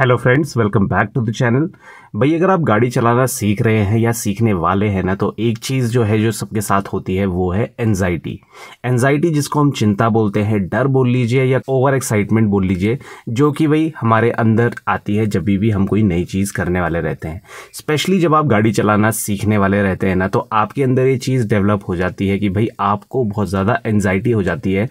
hello friends welcome back to the channel भाई अगर आप गाड़ी चलाना सीख रहे हैं या सीखने वाले हैं ना तो एक चीज़ जो है जो सबके साथ होती है वो है एनजाइटी एनजाइटी जिसको हम चिंता बोलते हैं डर बोल लीजिए या ओवर एक्साइटमेंट बोल लीजिए जो कि भाई हमारे अंदर आती है जब भी हम कोई नई चीज़ करने वाले रहते हैं स्पेशली जब आप गाड़ी चलाना सीखने वाले रहते हैं ना तो आपके अंदर ये चीज़ डेवलप हो जाती है कि भाई आपको बहुत ज़्यादा एनजाइटी हो जाती है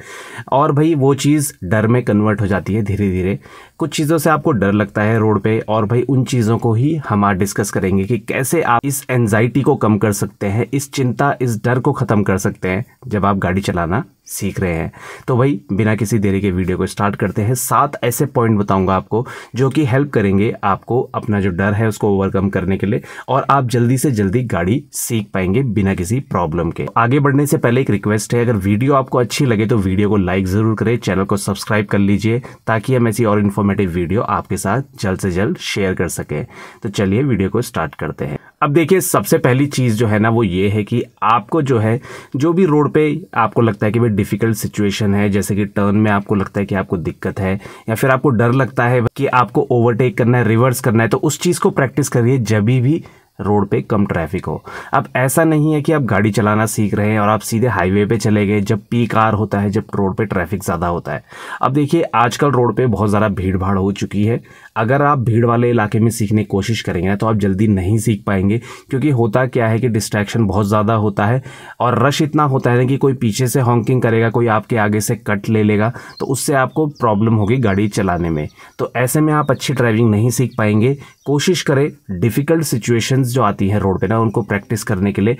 और भाई वो चीज़ डर में कन्वर्ट हो जाती है धीरे धीरे कुछ चीज़ों से आपको डर लगता है रोड पे और भाई उन चीज़ों को ही हम आज डिस्कस करेंगे कि कैसे आप इस एनजाइटी को कम कर सकते हैं इस चिंता इस डर को ख़त्म कर सकते हैं जब आप गाड़ी चलाना सीख रहे हैं तो भाई बिना किसी देरी के वीडियो को स्टार्ट करते हैं सात ऐसे पॉइंट बताऊंगा आपको जो कि हेल्प करेंगे आपको अपना जो डर है उसको ओवरकम करने के लिए और आप जल्दी से जल्दी गाड़ी सीख पाएंगे बिना किसी प्रॉब्लम के आगे बढ़ने से पहले एक रिक्वेस्ट है अगर वीडियो आपको अच्छी लगे तो वीडियो को लाइक ज़रूर करें चैनल को सब्सक्राइब कर लीजिए ताकि हम ऐसी और इन्फॉर्मेटिव वीडियो आपके साथ जल्द से जल्द शेयर कर सकें तो चलिए वीडियो को स्टार्ट करते हैं अब देखिए सबसे पहली चीज़ जो है ना वो ये है कि आपको जो है जो भी रोड पे आपको लगता है कि भाई डिफ़िकल्ट सिचुएशन है जैसे कि टर्न में आपको लगता है कि आपको दिक्कत है या फिर आपको डर लगता है कि आपको ओवरटेक करना है रिवर्स करना है तो उस चीज़ को प्रैक्टिस करिए जब भी रोड पे कम ट्रैफिक हो अब ऐसा नहीं है कि आप गाड़ी चलाना सीख रहे हैं और आप सीधे हाईवे पे चले गए जब पीक आर होता है जब रोड पे ट्रैफिक ज़्यादा होता है अब देखिए आजकल रोड पे बहुत ज़्यादा भीड़ भाड़ हो चुकी है अगर आप भीड़ वाले इलाके में सीखने की कोशिश करेंगे ना तो आप जल्दी नहीं सीख पाएंगे क्योंकि होता क्या है कि डिस्ट्रैक्शन बहुत ज़्यादा होता है और रश इतना होता है ना कि कोई पीछे से हॉन्किंग करेगा कोई आपके आगे से कट ले लेगा तो उससे आपको प्रॉब्लम होगी गाड़ी चलाने में तो ऐसे में आप अच्छी ड्राइविंग नहीं सीख पाएंगे कोशिश करें डिफ़िकल्ट सिचुएशंस जो आती हैं रोड पे ना उनको प्रैक्टिस करने के लिए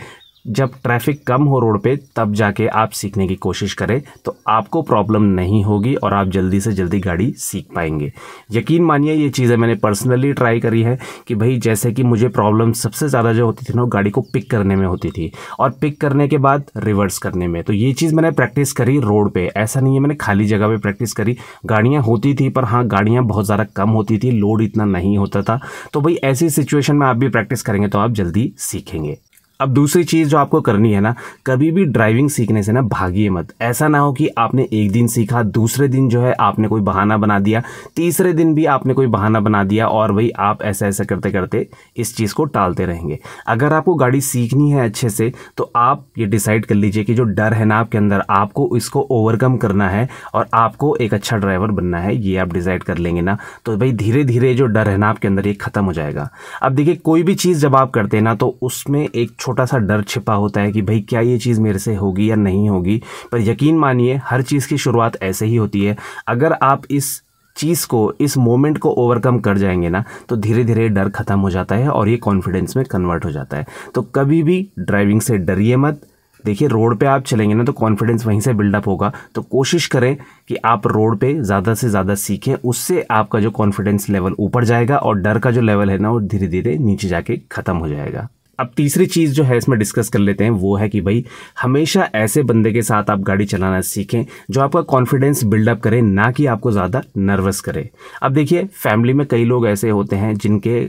जब ट्रैफिक कम हो रोड पे तब जाके आप सीखने की कोशिश करें तो आपको प्रॉब्लम नहीं होगी और आप जल्दी से जल्दी गाड़ी सीख पाएंगे यकीन मानिए ये चीज़ें मैंने पर्सनली ट्राई करी है कि भाई जैसे कि मुझे प्रॉब्लम सबसे ज़्यादा जो होती थी ना गाड़ी को पिक करने में होती थी और पिक करने के बाद रिवर्स करने में तो ये चीज़ मैंने प्रैक्टिस करी रोड पर ऐसा नहीं है मैंने खाली जगह पर प्रैक्टिस करी गाड़ियाँ होती थी पर हाँ गाड़ियाँ बहुत ज़्यादा कम होती थी लोड इतना नहीं होता था तो भाई ऐसी सिचुएशन में आप भी प्रैक्टिस करेंगे तो आप जल्दी सीखेंगे अब दूसरी चीज़ जो आपको करनी है ना कभी भी ड्राइविंग सीखने से ना भागिए मत ऐसा ना हो कि आपने एक दिन सीखा दूसरे दिन जो है आपने कोई बहाना बना दिया तीसरे दिन भी आपने कोई बहाना बना दिया और भाई आप ऐसा ऐसा करते करते इस चीज़ को टालते रहेंगे अगर आपको गाड़ी सीखनी है अच्छे से तो आप ये डिसाइड कर लीजिए कि जो डर है ना आपके अंदर आपको इसको ओवरकम करना है और आपको एक अच्छा ड्राइवर बनना है ये आप डिसाइड कर लेंगे ना तो भाई धीरे धीरे जो डर है ना आपके अंदर ये ख़त्म हो जाएगा अब देखिए कोई भी चीज़ जब आप करते हैं ना तो उसमें एक छोटा सा डर छिपा होता है कि भाई क्या ये चीज़ मेरे से होगी या नहीं होगी पर यकीन मानिए हर चीज़ की शुरुआत ऐसे ही होती है अगर आप इस चीज़ को इस मोमेंट को ओवरकम कर जाएंगे ना तो धीरे धीरे डर खत्म हो जाता है और ये कॉन्फिडेंस में कन्वर्ट हो जाता है तो कभी भी ड्राइविंग से डरिए मत देखिए रोड पे आप चलेंगे ना तो कॉन्फिडेंस वहीं से बिल्डअप होगा तो कोशिश करें कि आप रोड पे ज़्यादा से ज़्यादा सीखें उससे आपका जो कॉन्फिडेंस लेवल ऊपर जाएगा और डर का जो लेवल है ना वो धीरे धीरे नीचे जाके ख़त्म हो जाएगा अब तीसरी चीज़ जो है इसमें डिस्कस कर लेते हैं वो है कि भाई हमेशा ऐसे बंदे के साथ आप गाड़ी चलाना सीखें जो आपका कॉन्फिडेंस बिल्डअप करे ना कि आपको ज़्यादा नर्वस करे अब देखिए फैमिली में कई लोग ऐसे होते हैं जिनके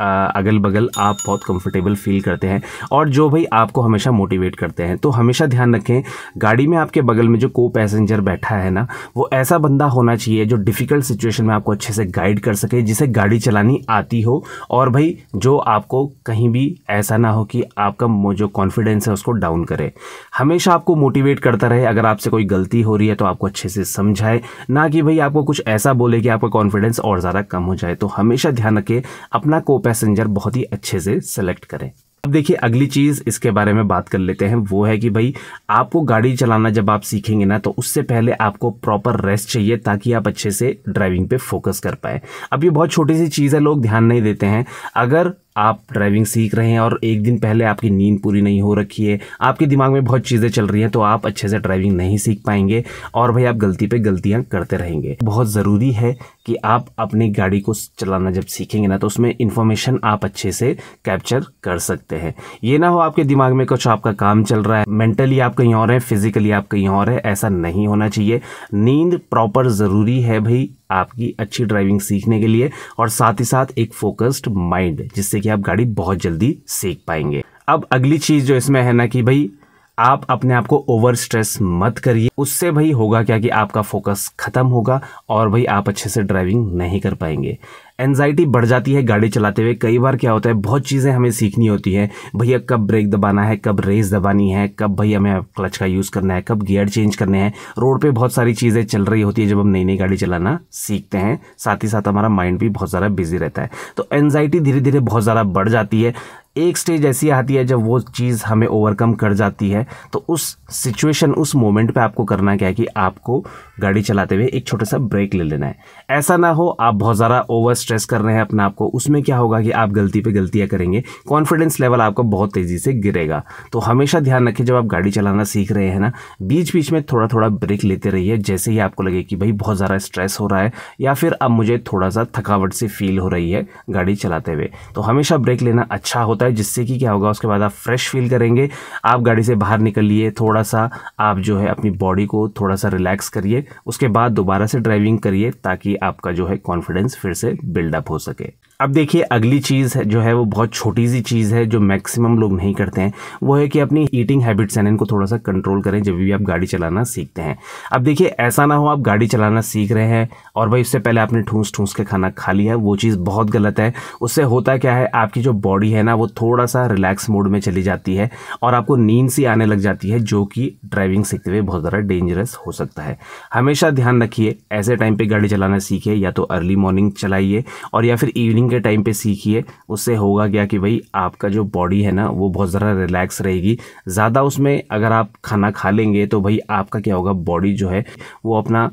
अगल बगल आप बहुत कंफर्टेबल फील करते हैं और जो भाई आपको हमेशा मोटिवेट करते हैं तो हमेशा ध्यान रखें गाड़ी में आपके बगल में जो को पैसेंजर बैठा है ना वो ऐसा बंदा होना चाहिए जो डिफ़िकल्ट सिचुएशन में आपको अच्छे से गाइड कर सके जिसे गाड़ी चलानी आती हो और भाई जो आपको कहीं भी ऐसा ना हो कि आपका जो कॉन्फिडेंस है उसको डाउन करे हमेशा आपको मोटिवेट करता रहे अगर आपसे कोई गलती हो रही है तो आपको अच्छे से समझाए ना कि भाई आपको कुछ ऐसा बोले कि आपका कॉन्फिडेंस और ज़्यादा कम हो जाए तो हमेशा ध्यान रखें अपना को पैसेंजर बहुत ही अच्छे से सेलेक्ट करें अब देखिए अगली चीज़ इसके बारे में बात कर लेते हैं वो है कि भाई आपको गाड़ी चलाना जब आप सीखेंगे ना तो उससे पहले आपको प्रॉपर रेस्ट चाहिए ताकि आप अच्छे से ड्राइविंग पे फोकस कर पाए अब ये बहुत छोटी सी चीज़ है लोग ध्यान नहीं देते हैं अगर आप ड्राइविंग सीख रहे हैं और एक दिन पहले आपकी नींद पूरी नहीं हो रखी है आपके दिमाग में बहुत चीज़ें चल रही हैं तो आप अच्छे से ड्राइविंग नहीं सीख पाएंगे और भाई आप गलती पे गलतियां करते रहेंगे बहुत ज़रूरी है कि आप अपनी गाड़ी को चलाना जब सीखेंगे ना तो उसमें इन्फॉर्मेशन आप अच्छे से कैप्चर कर सकते हैं ये ना हो आपके दिमाग में कुछ आपका काम चल रहा है मेंटली आप कहीं और हैं फिजिकली आप कहीं और हैं ऐसा नहीं होना चाहिए नींद प्रॉपर ज़रूरी है भाई आपकी अच्छी ड्राइविंग सीखने के लिए और साथ ही साथ एक फोकस्ड माइंड जिससे कि आप गाड़ी बहुत जल्दी सीख पाएंगे अब अगली चीज़ जो इसमें है ना कि भाई आप अपने आप को ओवर स्ट्रेस मत करिए उससे भाई होगा क्या कि आपका फोकस खत्म होगा और भाई आप अच्छे से ड्राइविंग नहीं कर पाएंगे एनजाइटी बढ़ जाती है गाड़ी चलाते हुए कई बार क्या होता है बहुत चीज़ें हमें सीखनी होती है भैया कब ब्रेक दबाना है कब रेस दबानी है कब भैया हमें क्लच का यूज़ करना है कब गियर चेंज करने हैं रोड पे बहुत सारी चीज़ें चल रही होती है जब हम नई नई गाड़ी चलाना सीखते हैं साथ ही साथ हमारा माइंड भी बहुत ज़्यादा बिजी रहता है तो एनजाइटी धीरे धीरे बहुत ज़्यादा बढ़ जाती है एक स्टेज ऐसी आती है जब वो चीज़ हमें ओवरकम कर जाती है तो उस सिचुएशन उस मोमेंट पे आपको करना क्या है कि आपको गाड़ी चलाते हुए एक छोटा सा ब्रेक ले लेना है ऐसा ना हो आप बहुत ज़्यादा ओवर स्ट्रेस कर रहे हैं अपने आप को उसमें क्या होगा कि आप गलती पे गलतियाँ करेंगे कॉन्फिडेंस लेवल आपका बहुत तेज़ी से गिरेगा तो हमेशा ध्यान रखें जब आप गाड़ी चलाना सीख रहे हैं ना बीच बीच में थोड़ा थोड़ा ब्रेक लेते रहिए जैसे ही आपको लगे कि भाई बहुत ज़्यादा स्ट्रेस हो रहा है या फिर अब मुझे थोड़ा सा थकावट से फील हो रही है गाड़ी चलाते हुए तो हमेशा ब्रेक लेना अच्छा होता होता है जिससे कि क्या होगा उसके बाद आप फ्रेश फील करेंगे आप गाड़ी से बाहर निकलिए थोड़ा सा आप जो है अपनी बॉडी को थोड़ा सा रिलैक्स करिए उसके बाद दोबारा से ड्राइविंग करिए ताकि आपका जो है कॉन्फिडेंस फिर से बिल्डअप हो सके अब देखिए अगली चीज़ जो है वो बहुत छोटी सी चीज़ है जो मैक्सिमम लोग नहीं करते हैं वो है कि अपनी ईटिंग हैबिट्स हैं इनको थोड़ा सा कंट्रोल करें जब भी आप गाड़ी चलाना सीखते हैं अब देखिए ऐसा ना हो आप गाड़ी चलाना सीख रहे हैं और भाई उससे पहले आपने ठूंस ठूंस के खाना खा लिया वो चीज़ बहुत गलत है उससे होता क्या है आपकी जो बॉडी है ना वो थोड़ा सा रिलैक्स मोड में चली जाती है और आपको नींद सी आने लग जाती है जो कि ड्राइविंग सीखते हुए बहुत ज़्यादा डेंजरस हो सकता है हमेशा ध्यान रखिए ऐसे टाइम पर गाड़ी चलाना सीखिए या तो अर्ली मॉर्निंग चलाइए और या फिर इवनिंग के टाइम पे सीखिए उससे होगा क्या कि भाई आपका जो बॉडी है ना वो बहुत ज़्यादा रिलैक्स रहेगी ज़्यादा उसमें अगर आप खाना खा लेंगे तो भाई आपका क्या होगा बॉडी जो है वो अपना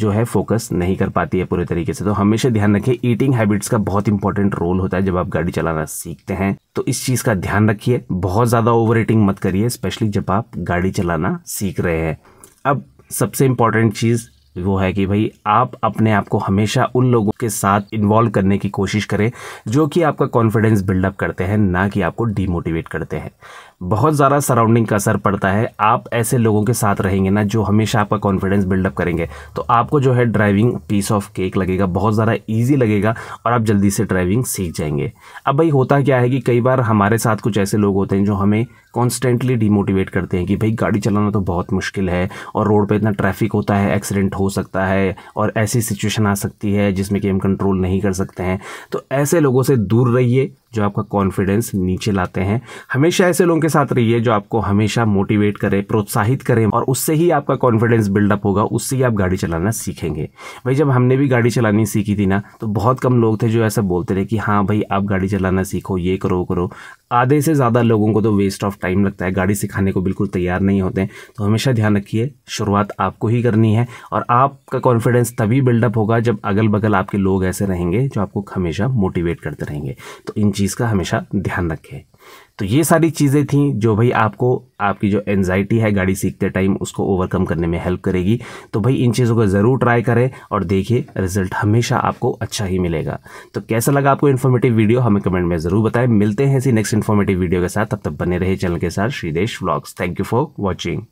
जो है फोकस नहीं कर पाती है पूरे तरीके से तो हमेशा ध्यान रखिए ईटिंग हैबिट्स का बहुत इंपॉर्टेंट रोल होता है जब आप गाड़ी चलाना सीखते हैं तो इस चीज़ का ध्यान रखिए बहुत ज़्यादा ओवर ईटिंग मत करिए स्पेशली जब आप गाड़ी चलाना सीख रहे हैं अब सबसे इंपॉर्टेंट चीज़ वो है कि भाई आप अपने आप को हमेशा उन लोगों के साथ इन्वॉल्व करने की कोशिश करें जो कि आपका कॉन्फिडेंस बिल्डअप करते हैं ना कि आपको डीमोटिवेट करते हैं बहुत ज़्यादा सराउंडिंग का असर पड़ता है आप ऐसे लोगों के साथ रहेंगे ना जो हमेशा आपका कॉन्फिडेंस बिल्डअप करेंगे तो आपको जो है ड्राइविंग पीस ऑफ केक लगेगा बहुत ज़्यादा ईजी लगेगा और आप जल्दी से ड्राइविंग सीख जाएंगे अब भाई होता क्या है कि कई बार हमारे साथ कुछ ऐसे लोग होते हैं जो हमें कॉन्स्टेंटली डिमोटिवेट करते हैं कि भाई गाड़ी चलाना तो बहुत मुश्किल है और रोड पे इतना ट्रैफिक होता है एक्सीडेंट हो सकता है और ऐसी सिचुएशन आ सकती है जिसमें कि हम कंट्रोल नहीं कर सकते हैं तो ऐसे लोगों से दूर रहिए जो आपका कॉन्फिडेंस नीचे लाते हैं हमेशा ऐसे लोगों के साथ रहिए जो आपको हमेशा मोटिवेट करे प्रोत्साहित करे और उससे ही आपका कॉन्फिडेंस बिल्डअप होगा उससे ही आप गाड़ी चलाना सीखेंगे भाई जब हमने भी गाड़ी चलानी सीखी थी ना तो बहुत कम लोग थे जो ऐसा बोलते थे कि हाँ भाई आप गाड़ी चलाना सीखो ये करो करो आधे से ज़्यादा लोगों को तो वेस्ट ऑफ टाइम लगता है गाड़ी सिखाने को बिल्कुल तैयार नहीं होते तो हमेशा ध्यान रखिए शुरुआत आपको ही करनी है और आपका कॉन्फिडेंस तभी बिल्डअप होगा जब अगल बगल आपके लोग ऐसे रहेंगे जो आपको हमेशा मोटिवेट करते रहेंगे तो इन चीज़ का हमेशा ध्यान रखें तो ये सारी चीज़ें थी जो भाई आपको आपकी जो एनजाइटी है गाड़ी सीखते टाइम उसको ओवरकम करने में हेल्प करेगी तो भाई इन चीज़ों को ज़रूर ट्राई करें और देखिए रिजल्ट हमेशा आपको अच्छा ही मिलेगा तो कैसा लगा आपको इन्फॉर्मेटिव वीडियो हमें कमेंट में ज़रूर बताएं मिलते हैं इसी नेक्स्ट इन्फॉर्मेटिव वीडियो के साथ तब तक बने रहे चैनल के साथ Shridesh vlogs thank you for watching